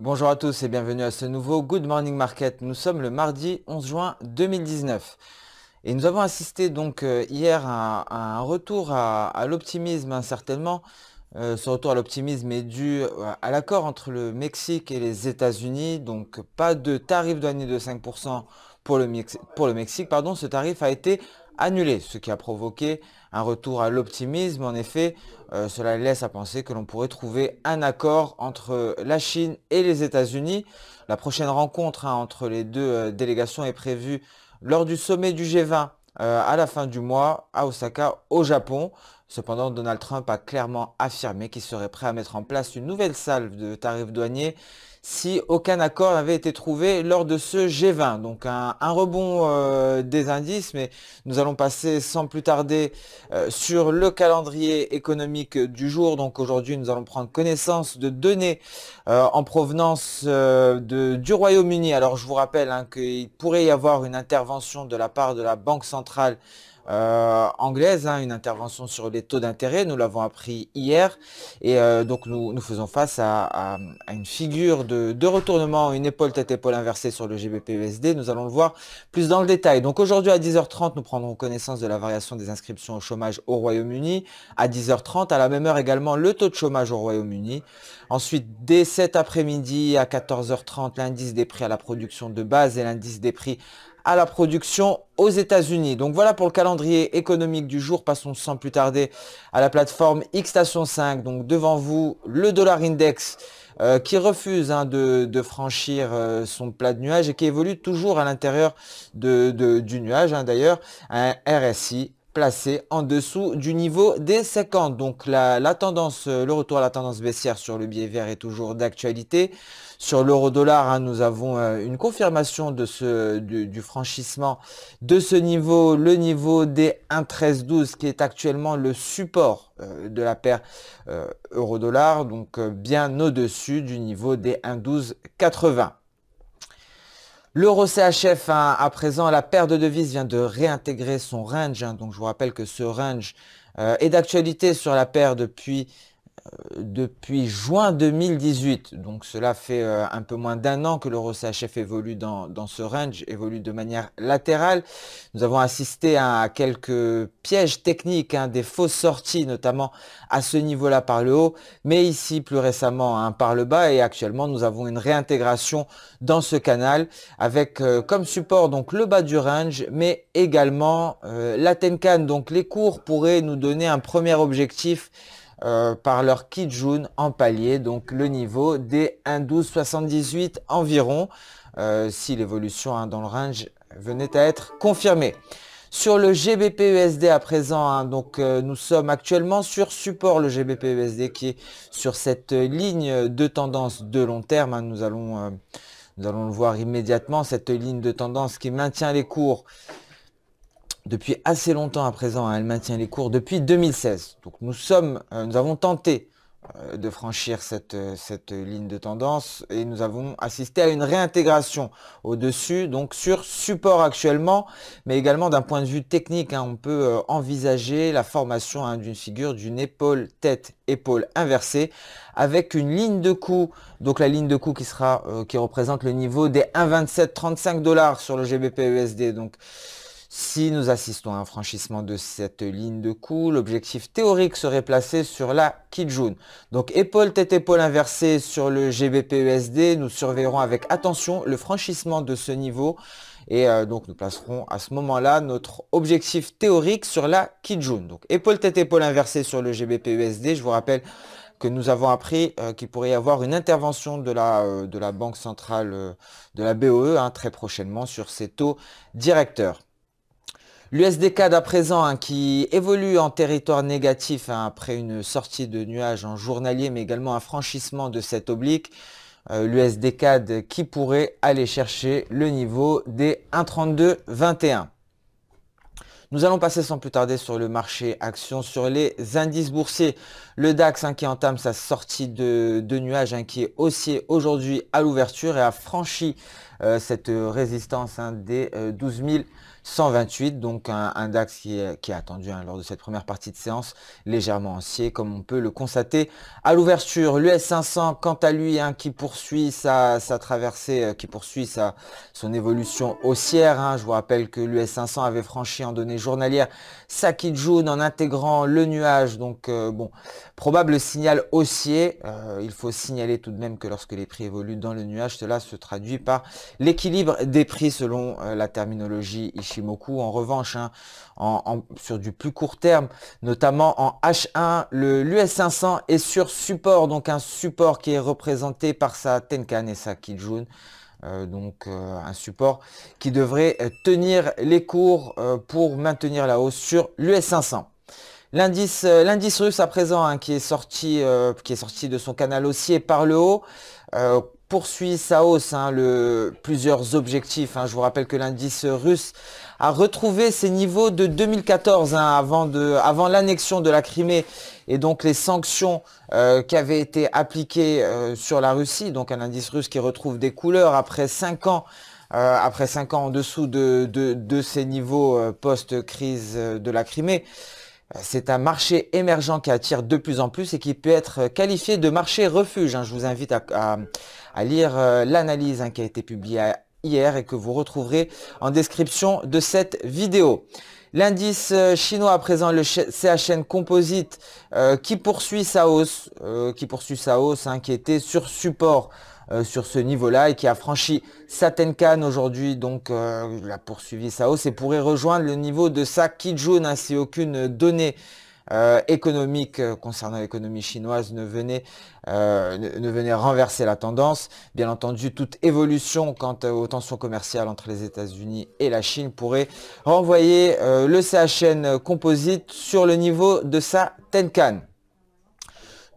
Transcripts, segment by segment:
Bonjour à tous et bienvenue à ce nouveau Good Morning Market. Nous sommes le mardi 11 juin 2019. Et nous avons assisté donc euh, hier à, un retour à, l'optimisme, hein, certainement. Euh, ce retour à l'optimisme est dû euh, à l'accord entre le Mexique et les États-Unis. Donc pas de tarif douanier de 5% pour le, Mexique. Pardon. Ce tarif a été annulé, ce qui a provoqué un retour à l'optimisme. En effet, euh, cela laisse à penser que l'on pourrait trouver un accord entre la Chine et les États-Unis. La prochaine rencontre hein, entre les deux euh, délégations est prévue lors du sommet du G20 euh, à la fin du mois à Osaka au Japon. Cependant, Donald Trump a clairement affirmé qu'il serait prêt à mettre en place une nouvelle salve de tarifs douaniers si aucun accord n'avait été trouvé lors de ce G20. Donc un, rebond euh, des indices, mais nous allons passer sans plus tarder euh, sur le calendrier économique du jour. Donc aujourd'hui, nous allons prendre connaissance de données euh, en provenance du Royaume-Uni. Alors je vous rappelle hein, qu'il pourrait y avoir une intervention de la part de la Banque centrale euh, anglaise, hein, une intervention sur les taux d'intérêt, nous l'avons appris hier, et euh, donc nous, nous, faisons face à, une figure de, de, retournement, une épaule tête-épaule inversée sur le GBP-USD, nous allons le voir plus dans le détail. Donc aujourd'hui à 10h30, nous prendrons connaissance de la variation des inscriptions au chômage au Royaume-Uni, à 10h30, à la même heure également le taux de chômage au Royaume-Uni, ensuite dès cet après-midi à 14h30, l'indice des prix à la production de base et l'indice des prix à la production aux États-Unis. Donc voilà pour le calendrier économique du jour. Passons sans plus tarder à la plateforme Station 5. Donc devant vous, le dollar index euh, qui refuse hein, de, franchir euh, son plat de nuage et qui évolue toujours à l'intérieur de, du nuage hein, d'ailleurs, un RSI placé en dessous du niveau des 50. Donc la, la tendance, euh, le retour à la tendance baissière sur le biais vert est toujours d'actualité. Sur l'euro-dollar, hein, nous avons euh, une confirmation de ce, du, franchissement de ce niveau, le niveau des 1,1312 qui est actuellement le support euh, de la paire euro-dollar, donc bien au-dessus du niveau des 1,1280. L'euro CHF hein, à présent, la paire de devises vient de réintégrer son range. Hein. donc je vous rappelle que ce range euh, est d'actualité sur la paire depuis depuis juin 2018. Donc cela fait euh, un peu moins d'un an que l'euro CHF évolue dans, ce range, évolue de manière latérale. Nous avons assisté à, quelques pièges techniques, hein, des fausses sorties notamment à ce niveau-là par le haut, mais ici plus récemment hein, par le bas et actuellement nous avons une réintégration dans ce canal avec euh, comme support donc le bas du range mais également euh, la Tenkan. Donc les cours pourraient nous donner un premier objectif euh, par leur Kijun en palier, donc le niveau des 1,1278 environ, euh, si l'évolution hein, dans le range venait à être confirmée. Sur le GBPUSD à présent, hein, donc euh, nous sommes actuellement sur support le gbp qui est sur cette ligne de tendance de long terme. Hein. nous, allons, nous allons le voir immédiatement, cette ligne de tendance qui maintient les cours depuis assez longtemps à présent. Hein, elle maintient les cours depuis 2016. Donc nous sommes, euh, nous avons tenté euh, de franchir cette, euh, cette ligne de tendance et nous avons assisté à une réintégration au-dessus, donc sur support actuellement, mais également d'un point de vue technique, hein, on peut envisager la formation hein, d'une figure d'une épaule, tête, épaule inversée avec une ligne de coût, donc la ligne de coût qui sera, qui représente le niveau des 1,2735 dollars sur le GBP USD. E donc, si nous assistons à un franchissement de cette ligne de coût, l'objectif théorique serait placé sur la Kijun. Donc épaule tête épaule inversée sur le gbp e nous surveillerons avec attention le franchissement de ce niveau et euh, donc nous placerons à ce moment-là notre objectif théorique sur la Kijun. Donc épaule tête épaule inversée sur le gbp e je vous rappelle que nous avons appris euh, qu'il pourrait y avoir une intervention de la, euh, Banque centrale de la BOE hein, très prochainement sur ces taux directeurs. L'USDCAD à présent hein, qui évolue en territoire négatif hein, après une sortie de nuages en journalier mais également un franchissement de cette oblique. lusd euh, L'USDCAD qui pourrait aller chercher le niveau des 1,3221. Nous allons passer sans plus tarder sur le marché action, sur les indices boursiers. Le DAX hein, qui entame sa sortie de, nuage nuages, qui est haussier aujourd'hui à l'ouverture et a franchi euh, cette euh, résistance hein, des 12 euh, 128, donc un, un DAX qui est, attendu hein, lors de cette première partie de séance légèrement haussier comme on peut le constater à l'ouverture. L'US 500 quant à lui hein, qui poursuit sa, sa traversée, qui poursuit sa, son évolution haussière. Je vous rappelle que l'US 500 avait franchi en données journalières Sakijun en intégrant le nuage, donc bon, probable signal haussier. il faut signaler tout de même que lorsque les prix évoluent dans le nuage, cela se traduit par L'équilibre des prix selon euh, la terminologie Ishimoku, en revanche, hein, sur du plus court terme, notamment en H1, l'US500 est sur support, donc un support qui est représenté par sa Tenkan et sa Kijun. Euh, donc euh, un support qui devrait tenir les cours pour maintenir la hausse sur l'US500. L'indice russe à présent hein, qui, est sorti, qui est sorti de son canal haussier par le haut poursuit sa hausse, hein, le, plusieurs objectifs. Hein. Je vous rappelle que l'indice russe a retrouvé ses niveaux de 2014 hein, avant, avant l'annexion de la Crimée et donc les sanctions euh, qui avaient été appliquées euh, sur la Russie. Donc un indice russe qui retrouve des couleurs après 5 ans. Euh, après cinq ans en dessous de, de, de ces niveaux post-crise de la Crimée. C'est un marché émergent qui attire de plus en plus et qui peut être qualifié de marché refuge. Hein. Je vous invite à, lire euh, l'analyse hein, qui a été publiée hier et que vous retrouverez en description de cette vidéo. L'indice euh, chinois à présent, le CHN Composite, euh, qui poursuit sa hausse, qui poursuit sa hausse, hein, était sur support euh, sur ce niveau-là et qui a franchi sa Tenkan aujourd'hui, donc il euh, a poursuivi sa hausse et pourrait rejoindre le niveau de sa Kijun hein, si aucune donnée euh, économique concernant l'économie chinoise ne venait, venait, renverser la tendance. Bien entendu, toute évolution quant aux tensions commerciales entre les États-Unis et la Chine pourrait renvoyer le CHN composite sur le niveau de sa Tenkan.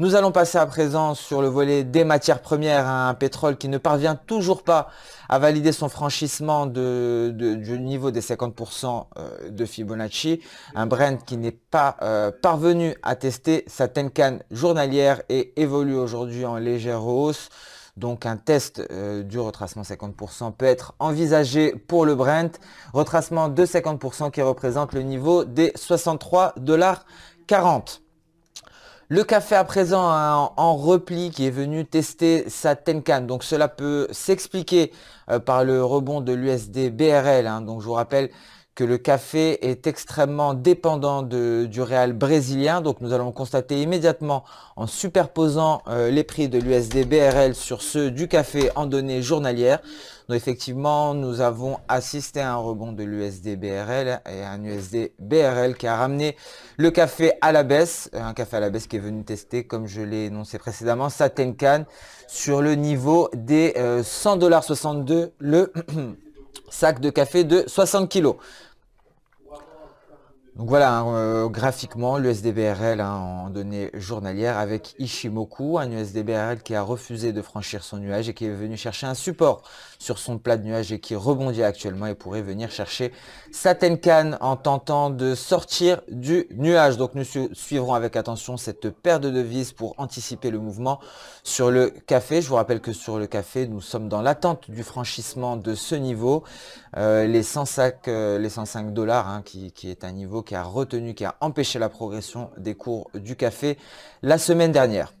Nous allons passer à présent sur le volet des matières premières à hein, un pétrole qui ne parvient toujours pas à valider son franchissement du niveau des 50% euh, de Fibonacci. Un Brent qui n'est pas euh, parvenu à tester sa Tenkan journalière et évolue aujourd'hui en légère hausse. Donc un test euh, du retracement 50% peut être envisagé pour le Brent. Retracement de 50% qui représente le niveau des 63,40$. dollars le café à présent en, repli qui est venu tester sa Tenkan. Donc cela peut s'expliquer euh, par le rebond de l'USD BRL. Hein. Donc je vous rappelle, le café est extrêmement dépendant du réal brésilien. Donc nous allons constater immédiatement en superposant euh, les prix de l'USD BRL sur ceux du café en données journalières. Donc effectivement, nous avons assisté à un rebond de l'USD BRL et un USD BRL qui a ramené le café à la baisse. Un café à la baisse qui est venu tester, comme je l'ai énoncé précédemment, sa Tenkan sur le niveau des euh, dollars 100,62$ le sac de café de 60 kg. Donc voilà, hein, euh, graphiquement, l'USDBRL hein, en données journalières avec Ishimoku, un USDBRL qui a refusé de franchir son nuage et qui est venu chercher un support sur son plat de nuage et qui rebondit actuellement et pourrait venir chercher sa Satenkan en tentant de sortir du nuage. Donc nous suivrons avec attention cette paire de devises pour anticiper le mouvement sur le café. Je vous rappelle que sur le café, nous sommes dans l'attente du franchissement de ce niveau, euh, les 105 euh, dollars hein, qui, qui est un niveau qui a retenu, qui a empêché la progression des cours du café la semaine dernière.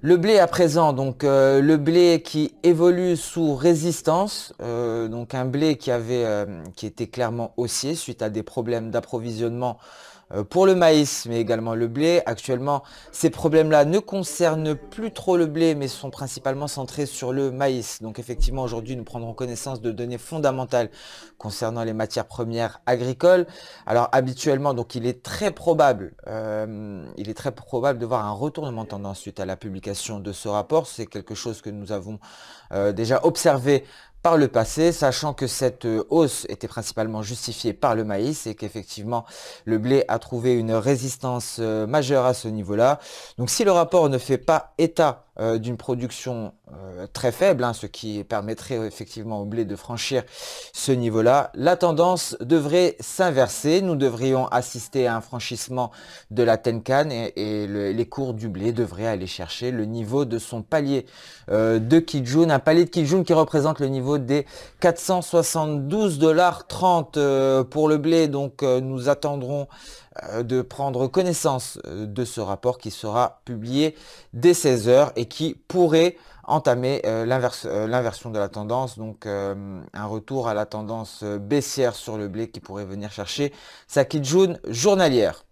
Le blé à présent, donc euh, le blé qui évolue sous résistance, euh, donc un blé qui avait, euh, qui était clairement haussier suite à des problèmes d'approvisionnement euh, pour le maïs, mais également le blé. Actuellement, ces problèmes-là ne concernent plus trop le blé, mais sont principalement centrés sur le maïs. Donc effectivement, aujourd'hui, nous prendrons connaissance de données fondamentales concernant les matières premières agricoles. Alors habituellement, donc il est très probable, euh, il est très probable de voir un retournement tendance suite à la publication de ce rapport. C'est quelque chose que nous avons euh, déjà observé par le passé, sachant que cette euh, hausse était principalement justifiée par le maïs et qu'effectivement le blé a trouvé une résistance euh, majeure à ce niveau-là. Donc si le rapport ne fait pas état euh, d'une production euh, très faible, hein, ce qui permettrait effectivement au blé de franchir ce niveau-là, la tendance devrait s'inverser. Nous devrions assister à un franchissement de la Tenkan et, les cours du blé devraient aller chercher le niveau de son palier euh, de Kijun, un palier de Kijun qui représente le niveau des 472,30$ pour le blé. Donc nous attendrons euh, de prendre connaissance euh, de ce rapport qui sera publié dès 16h et qui pourrait entamer euh, l'inversion de la tendance, donc un retour à la tendance baissière sur le blé qui pourrait venir chercher sa jaune journalière.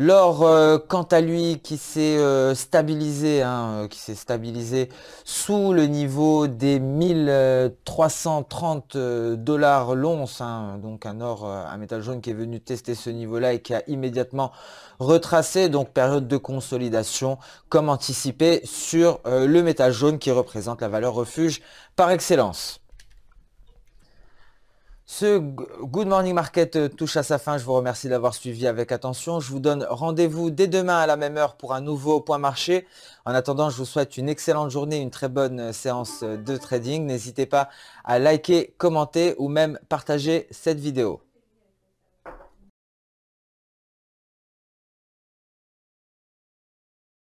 L'or, euh, quant à lui, qui s'est euh, stabilisé, hein, euh, qui s'est stabilisé sous le niveau des 1330 dollars l'once, hein, donc un or, un métal jaune qui est venu tester ce niveau-là et qui a immédiatement retracé, donc période de consolidation, comme anticipé sur le métal jaune qui représente la valeur refuge par excellence. Ce Good Morning Market euh, touche à sa fin. Je vous remercie d'avoir suivi avec attention. Je vous donne rendez-vous dès demain à la même heure pour un nouveau point marché. En attendant, je vous souhaite une excellente journée, une très bonne euh, séance euh, de trading. N'hésitez pas à liker, commenter ou même partager cette vidéo.